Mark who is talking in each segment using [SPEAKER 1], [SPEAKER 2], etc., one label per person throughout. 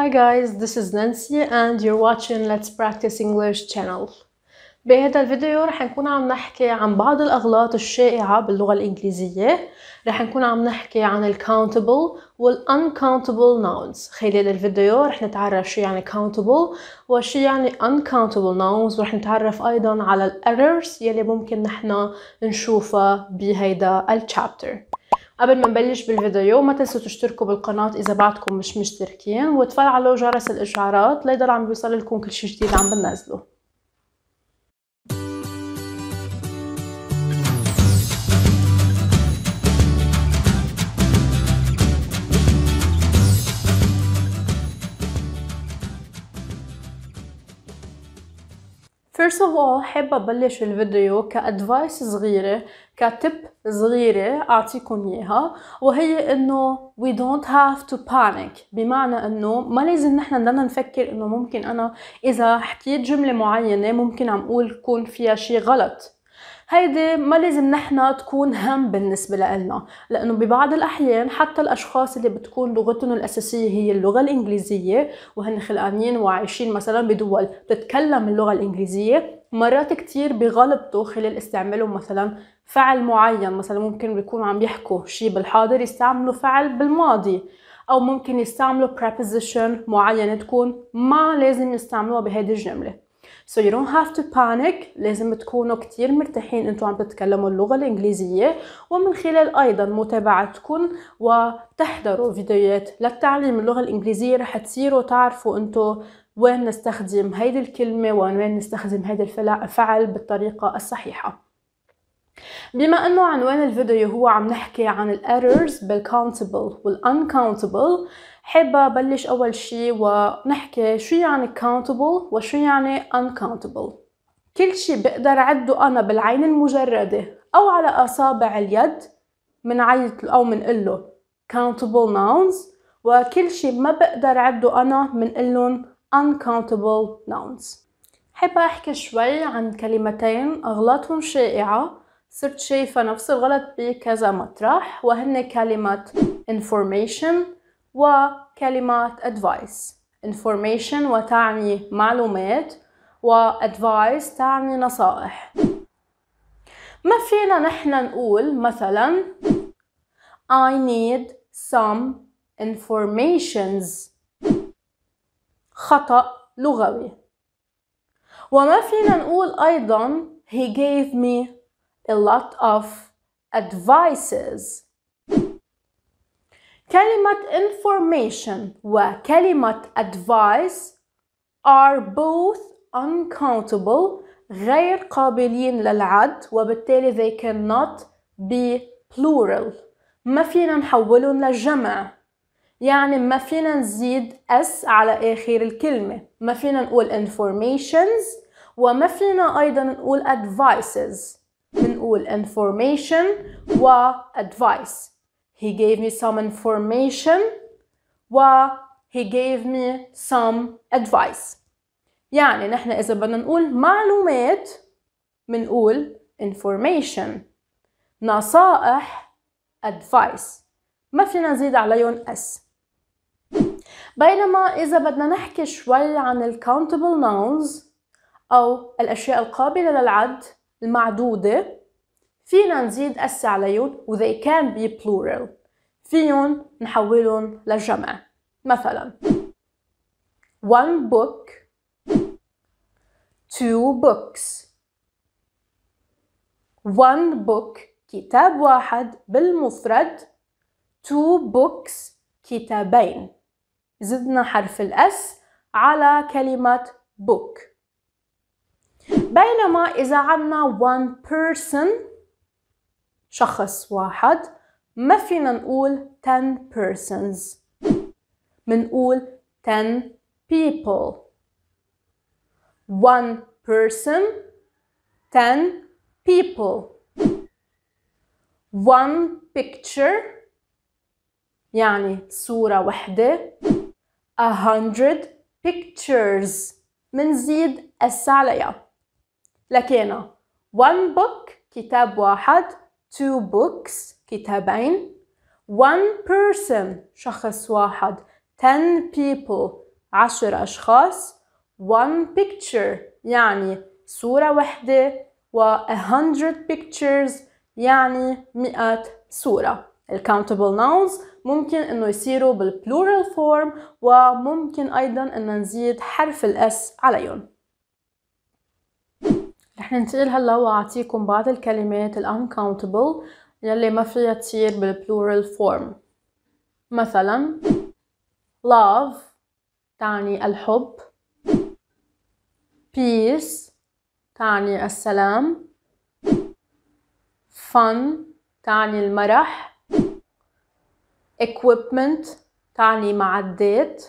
[SPEAKER 1] Hi guys, this is Nancy and you're watching Let's Practice English channel. بهذا الفيديو رح نكون عم نحكي عن بعض الأغلاط الشائعة باللغة الإنجليزية رح نكون عم نحكي عن ال countable وال uncountable nouns خلال الفيديو رح نتعرف شو يعني countable وشو يعني uncountable nouns ورح نتعرف أيضا على ال errors يلي ممكن نحنا نشوفها بهيدا ال chapter قبل ما نبلش بالفيديو ما تنسوا تشتركوا بالقناة إذا بعدكم مش مشتركين وتفعلوا جرس الإشعارات ليضل عم بيوصل لكم كل شيء جديد عم بنزله First of all حابه ابلش الفيديو كادفايس صغيره كتب صغيره اعطيكم اياها وهي انه we don't have to panic بمعنى انه ما لازم نحن بدنا نفكر انه ممكن انا اذا حكيت جمله معينه ممكن عم اقول كون فيها شي غلط هيدي ما لازم نحنا تكون هم بالنسبة لنا لأنه ببعض الأحيان حتى الأشخاص اللي بتكون لغتهم الأساسية هي اللغة الإنجليزية وهن خلقانين وعايشين مثلا بدول بتتكلم اللغة الإنجليزية مرات كتير بغلبطوا خلال استعمالهم مثلا فعل معين مثلا ممكن بيكون عم يحكوا شي بالحاضر يستعملوا فعل بالماضي أو ممكن يستعملوا preposition معينة تكون ما لازم يستعملوها بهذه الجملة So you don't have to panic لازم تكونوا كتير مرتاحين انتوا عم تتكلموا اللغة الإنجليزية ومن خلال أيضا متابعتكم وتحضروا فيديوهات للتعليم اللغة الإنجليزية رح تصيروا تعرفوا انتوا وين نستخدم هيدي الكلمة وين نستخدم هيدي الفعل بالطريقة الصحيحة بما انه عنوان الفيديو هو عم نحكي عن الايرورز بالكاونتبل والانكاونتبل حابة ابلش اول شي ونحكي شو يعني countable وشو يعني uncountable كل شي بقدر عده انا بالعين المجردة او على اصابع اليد عيط او قله countable nouns وكل شي ما بقدر عده انا منقلن uncountable nouns حابة احكي شوي عن كلمتين اغلاطهم شائعة صرت شايفة نفس الغلط بكذا مطرح وهن كلمات information وكلمات advice information وتعني معلومات و advice تعني نصائح ما فينا نحن نقول مثلا I need some informations خطأ لغوي وما فينا نقول أيضا he gave me a lot of advices كلمة information وكلمة advice are both uncountable غير قابلين للعد وبالتالي they cannot be plural ما فينا نحولهم للجمع يعني ما فينا نزيد s على آخر الكلمة ما فينا نقول informations وما فينا أيضا نقول advices بنقول information و advice he gave me some information و he gave me some advice يعني نحن إذا بدنا نقول معلومات بنقول information نصائح advice ما فينا نزيد عليهم s بينما إذا بدنا نحكي شوي عن ال countable nouns أو الأشياء القابلة للعد المعدودة فينا نزيد أس عليهم و they can be plural فيهم نحولهم لجمع مثلا one book two books one book كتاب واحد بالمفرد two books كتابين زدنا حرف الاس على كلمة book بينما إذا عنا one person شخص واحد ما فينا نقول ten persons منقول ten people one person ten people one picture يعني صورة وحدة a hundred pictures منزيد عليها لكن one book كتاب واحد two books كتابين one person شخص واحد ten people عشر أشخاص one picture يعني صورة واحدة و a hundred pictures يعني مئة صورة الكاونتبل nouns ممكن انه يصيروا بالبلورال فورم وممكن ايضا انه نزيد حرف الاس عليهم رح ننتقل هلا واعطيكم بعض الكلمات الأنكاونتبل يلي ما فيها تصير بالبلورال فورم مثلا love تعني الحب peace تعني السلام fun تعني المرح equipment تعني معدات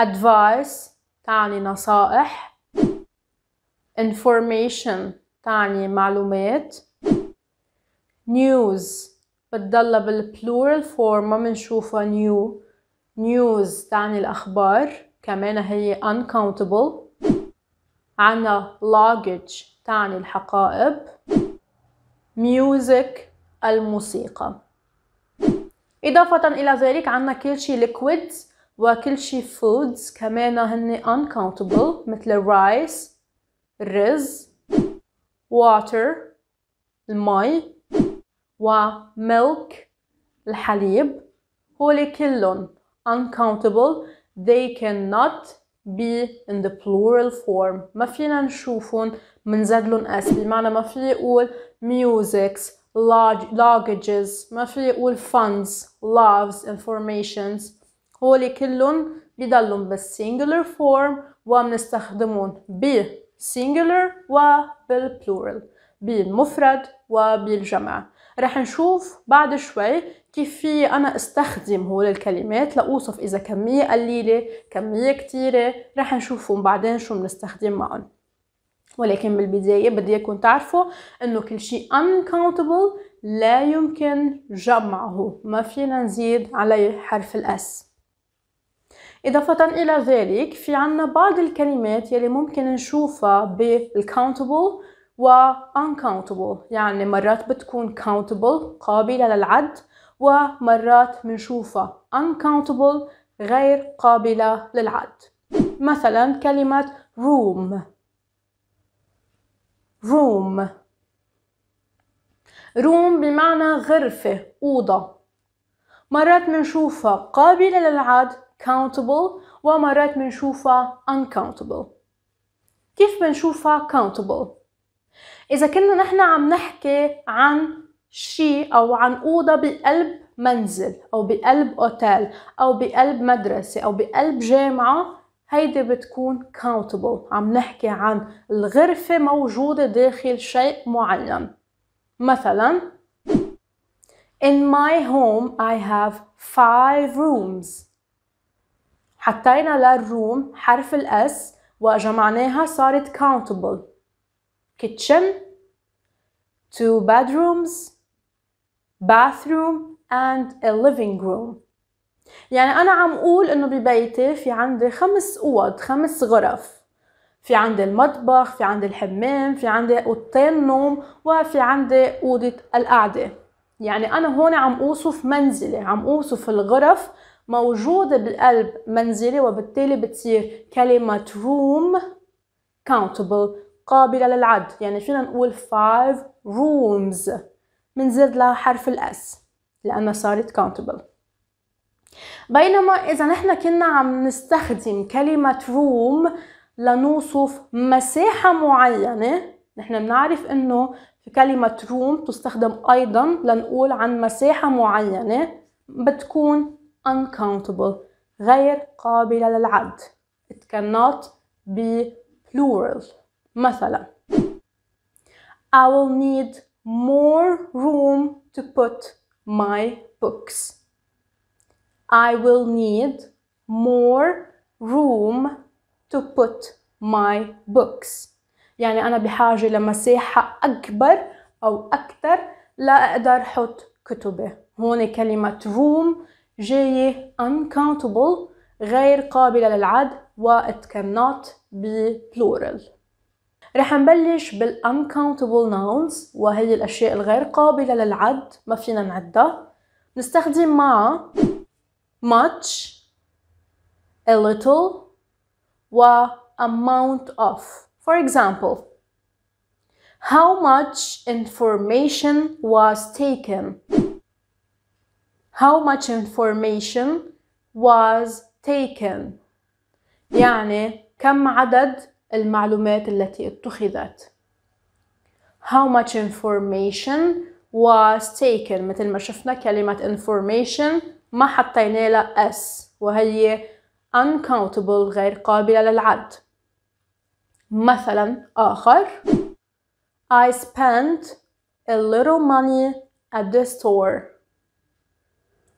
[SPEAKER 1] advice تعني نصائح information تعني معلومات news بتضلها plural form ما بنشوفها new news تعني الأخبار كمان هي uncountable عنا luggage تعني الحقائب music الموسيقى إضافة إلى ذلك عنا كل شيء liquids وكل شيء foods كمان هن uncountable مثل rice الرز water المي و milk الحليب هولي كلهم uncountable they cannot be in the plural form ما فينا نشوفهم زدلون اس بمعنى ما في يقول musics luggages ما في يقول funds loves informations هولي كلهم بيضلن بالسينجولر form ومنستخدمون ب بالسينجولر وبالبلورال بالمفرد وبالجمع رح نشوف بعد شوي كيف في أنا استخدم هول الكلمات لأوصف إذا كمية قليلة كمية كتيرة رح نشوفهم بعدين شو بنستخدم معهم ولكن بالبداية بدي إياكم تعرفوا إنه كل شيء uncountable لا يمكن جمعه ما فينا نزيد عليه حرف الأس إضافة إلى ذلك في عنا بعض الكلمات يلي ممكن نشوفها بالcountable و uncountable يعني مرات بتكون countable قابلة للعد ومرات منشوفها uncountable غير قابلة للعد مثلا كلمة room room room بمعنى غرفة أوضة مرات منشوفها قابلة للعد countable ومرات بنشوفها uncountable كيف بنشوفها countable إذا كنا نحن عم نحكي عن شيء أو عن أوضة بقلب منزل أو بقلب أوتيل أو بقلب مدرسة أو بقلب جامعة هيدي بتكون countable عم نحكي عن الغرفة موجودة داخل شيء معين مثلا In my home I have five rooms حطينا للروم حرف الاس وجمعناها صارت countable kitchen two bedrooms bathroom and a living room يعني أنا عم أقول إنه ببيتي في عندي خمس أوض خمس غرف في عندي المطبخ في عندي الحمام في عندي أوضتين نوم وفي عندي أوضة القعدة يعني أنا هون عم أوصف منزلي عم أوصف الغرف موجودة بالقلب منزلي وبالتالي بتصير كلمة room countable قابلة للعد يعني فينا نقول five rooms منزل لها حرف الاس لأنها صارت countable بينما إذا نحن كنا عم نستخدم كلمة room لنوصف مساحة معينة نحن بنعرف إنه في كلمة room تستخدم أيضا لنقول عن مساحة معينة بتكون uncountable غير قابلة للعد it cannot be plural مثلا I will need more room to put my books I will need more room to put my books يعني أنا بحاجة لمساحة أكبر أو أكثر لأقدر حط كتبي هون كلمة room جاية uncountable غير قابلة للعد و it cannot be plural رح نبلش بال uncountable nouns وهي الأشياء الغير قابلة للعد ما فينا نعدها نستخدم مع much a little و amount of for example how much information was taken how much information was taken يعني كم عدد المعلومات التي اتخذت how much information was taken مثل ما شفنا كلمة information ما حطينا لها s وهي uncountable غير قابلة للعد مثلا آخر I spent a little money at the store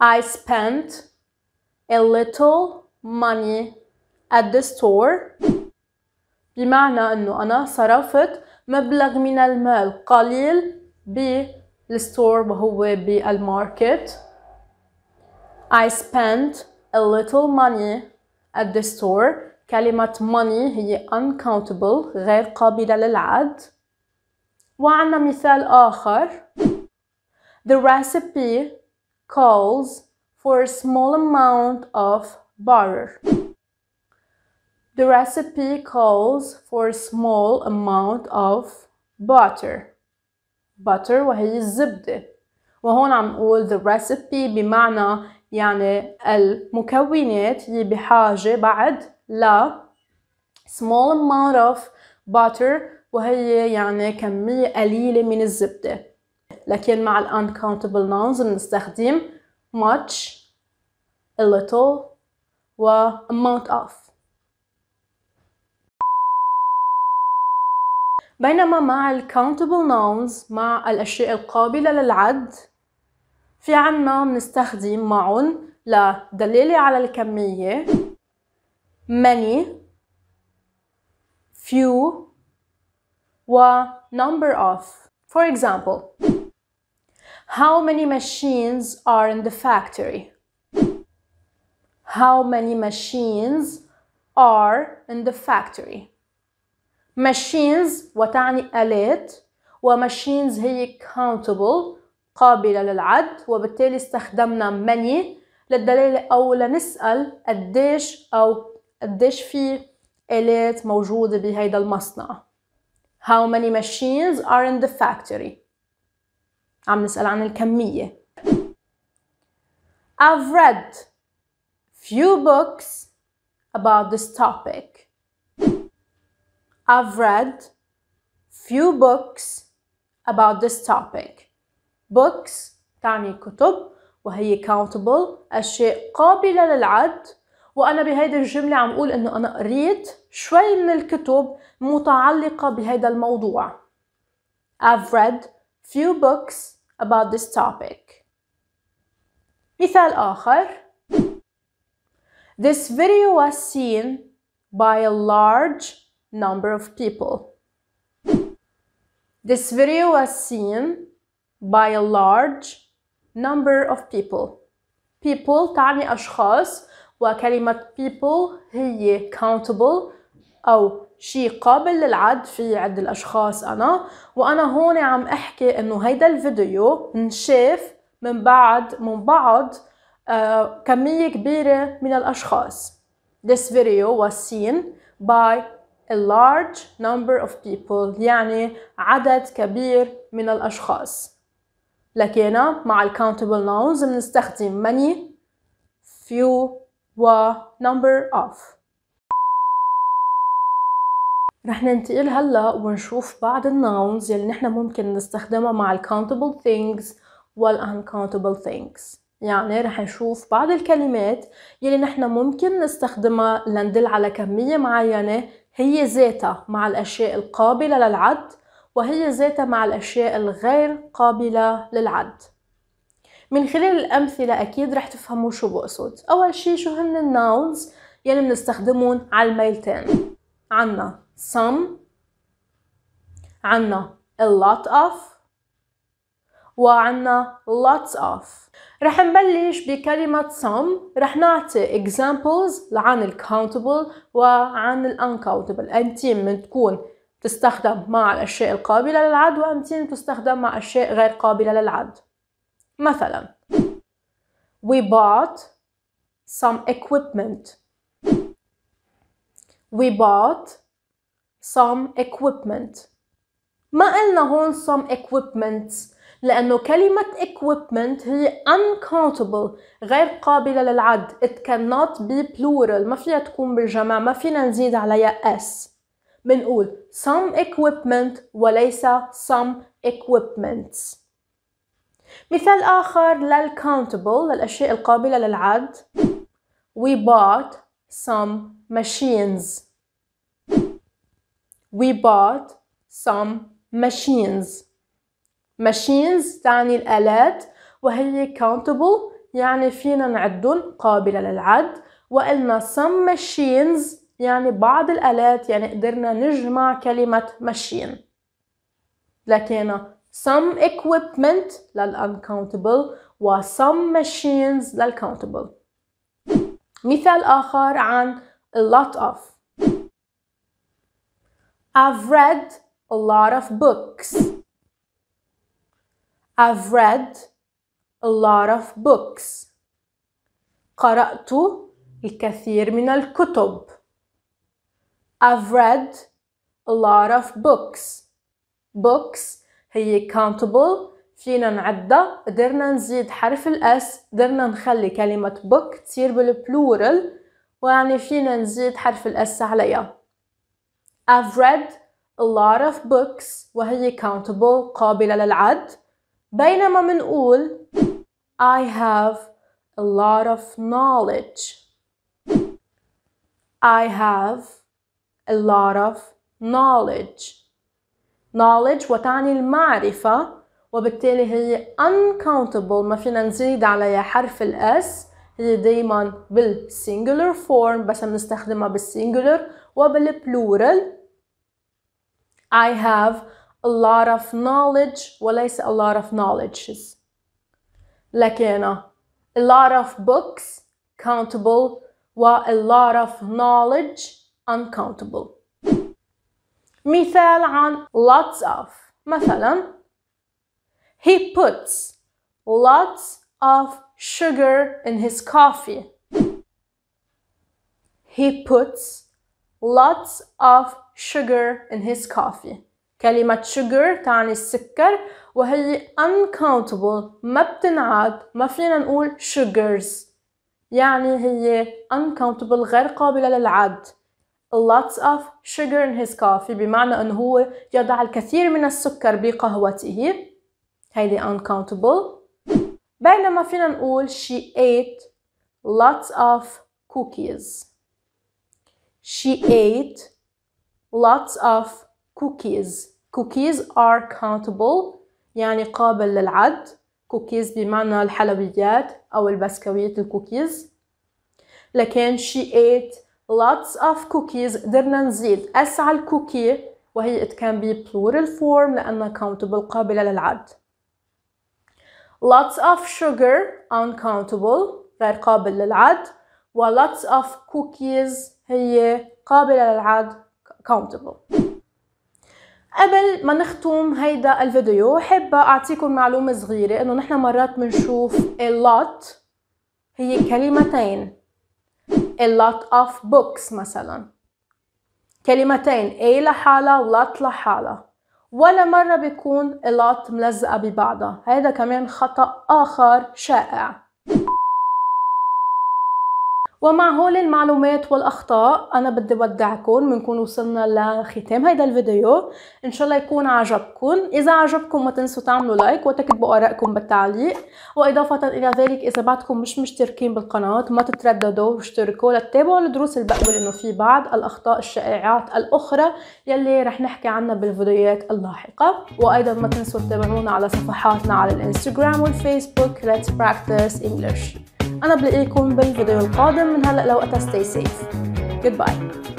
[SPEAKER 1] I spent a little money at the store بمعنى أنه أنا صرفت مبلغ من المال قليل بالستور وهو بالماركت I spent a little money at the store كلمة money هي uncountable غير قابلة للعد وعنا مثال آخر The recipe calls for a small amount of butter. The recipe calls for a small amount of butter. butter وهي الزبدة وهون عم نقول the recipe بمعنى يعني المكونات هي بحاجة بعد ل small amount of butter وهي يعني كمية قليلة من الزبدة لكن مع ال uncountable nouns بنستخدم much a little و amount of بينما مع ال countable nouns مع الأشياء القابلة للعد في عنا بنستخدم معن لدلالة على الكمية many few و number of for example How many machines are in the factory? How many machines are in the factory? Machines وتعني آلات machines هي countable قابلة للعد وبالتالي استخدمنا many للدلالة أو لنسأل قديش أو قديش في آلات موجودة بهيدا المصنع. How many machines are in the factory? عم نسأل عن الكمية I've read few books about this topic I've read few books about this topic books تعني كتب وهي countable أشياء قابلة للعد وأنا بهيدي الجملة عم أقول إنه أنا قريت شوي من الكتب متعلقة بهيدا الموضوع I've read few books about this topic. مثال آخر This video was seen by a large number of people. This video was seen by a large number of people. People تعني أشخاص وكلمة people هي countable أو شيء قابل للعد في عد الأشخاص أنا وأنا هون عم أحكي إنه هيدا الفيديو انشاف من بعد من بعض آه، كمية كبيرة من الأشخاص This video was seen by a large number of people يعني عدد كبير من الأشخاص لكن مع ال countable nouns بنستخدم many few و number of رح ننتقل هلا ونشوف بعض النونز يلي نحن ممكن نستخدمها مع ال countable things وال uncountable things يعني رح نشوف بعض الكلمات يلي نحن ممكن نستخدمها لندل على كمية معينة هي ذاتها مع الأشياء القابلة للعد وهي ذاتها مع الأشياء الغير قابلة للعد من خلال الأمثلة أكيد رح تفهموا شو بقصد أول شي شو هن الناونز يلي بنستخدمهم على الميلتين عنا some عنا a lot of وعنا lots of رح نبلش بكلمة some رح نعطي examples عن ال countable وعن ال uncountable أمتين من تكون تستخدم مع الأشياء القابلة للعد وأمتين تستخدم مع أشياء غير قابلة للعد مثلا We bought some equipment We bought some equipment ما قلنا هون some equipment لأنه كلمة equipment هي uncountable غير قابلة للعد it cannot be plural ما فيها تكون بالجمع ما فينا نزيد عليها s بنقول some equipment وليس some equipments مثال آخر للcountable للأشياء القابلة للعد we bought some machines we bought some machines machines تعني الآلات وهي countable يعني فينا نعدهم قابلة للعد وقلنا some machines يعني بعض الآلات يعني قدرنا نجمع كلمة machine لكن some equipment للuncountable و some machines للcountable مثال آخر عن a lot of I've read a lot of books. I've read a lot of books. قرأت الكثير من الكتب. I've read a lot of books. Books هي countable فينا نعدها قدرنا نزيد حرف الاس قدرنا نخلي كلمة book تصير بالبلورل ويعني فينا نزيد حرف الاس عليها I've read a lot of books وهي countable قابلة للعد بينما منقول I have a lot of knowledge I have a lot of knowledge knowledge وتعني المعرفة وبالتالي هي uncountable ما فينا نزيد عليها حرف الاس هي دايما بالسينجولر فورم بس بنستخدمها بالسينجولر وبالبلورال I have a lot of knowledge وليس a lot of knowledges لكن a lot of books countable و a lot of knowledge uncountable مثال عن lots of مثلا he puts lots of sugar in his coffee he puts lots of sugar in his coffee كلمة sugar تعني السكر وهي uncountable ما بتنعد ما فينا نقول sugars يعني هي uncountable غير قابلة للعد lots of sugar in his coffee بمعنى أنه هو يضع الكثير من السكر بقهوته هيدي uncountable بينما فينا نقول she ate lots of cookies she ate lots of cookies cookies are countable يعني قابل للعد cookies بمعنى الحلويات أو البسكويت الكوكيز لكن she ate lots of cookies درنا نزيد أسعى الكوكي وهي it can be plural form لأنها countable قابلة للعد lots of sugar uncountable غير قابل للعد و lots of cookies هي قابلة للعد accountable قبل ما نختم هيدا الفيديو حابة أعطيكم معلومة صغيرة إنه نحن مرات بنشوف a lot هي كلمتين a lot of books مثلا كلمتين a و lot لحالة ولا مرة بيكون a lot ملزقة ببعضها هيدا كمان خطأ آخر شائع ومع هول المعلومات والاخطاء انا بدي ودعكم بنكون وصلنا لختام هيدا الفيديو ان شاء الله يكون عجبكم اذا عجبكم ما تنسوا تعملوا لايك وتكتبوا ارائكم بالتعليق واضافه الى ذلك اذا بعدكم مش مشتركين بالقناه ما تترددوا واشتركوا لتتابعوا الدروس اللي لانه في بعض الاخطاء الشائعات الاخرى يلي رح نحكي عنها بالفيديوهات اللاحقه وايضا ما تنسوا تتابعونا على صفحاتنا على الانستغرام والفيسبوك Let's Practice English أنا بلاقيكم بالفيديو القادم من هلأ لوقتها أتى stay safe goodbye